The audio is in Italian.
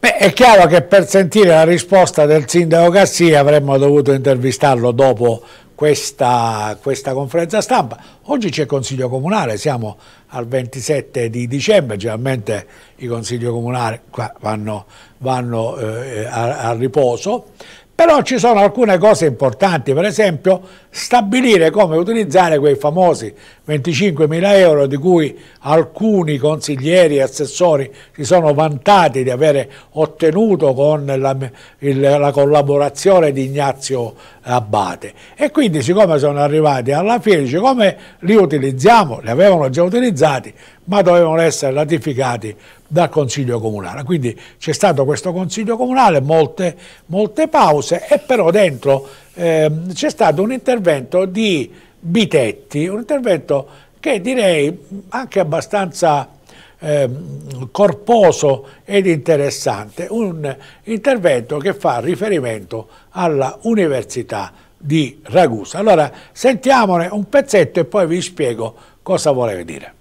Beh, è chiaro che per sentire la risposta del sindaco Cassì avremmo dovuto intervistarlo dopo questa, questa conferenza stampa. Oggi c'è Consiglio Comunale, siamo al 27 di dicembre, generalmente i Consigli Comunali vanno, vanno eh, a, a riposo, però ci sono alcune cose importanti, per esempio stabilire come utilizzare quei famosi 25.000 euro di cui alcuni consiglieri e assessori si sono vantati di avere ottenuto con la, il, la collaborazione di Ignazio Abate. E quindi siccome sono arrivati alla fine, come li utilizziamo? Li avevano già utilizzati, ma dovevano essere ratificati dal Consiglio Comunale. Quindi c'è stato questo Consiglio Comunale, molte, molte pause e però dentro eh, c'è stato un intervento di Bitetti, un intervento che direi anche abbastanza ehm, corposo ed interessante, un intervento che fa riferimento alla Università di Ragusa. Allora sentiamone un pezzetto e poi vi spiego cosa voleva dire.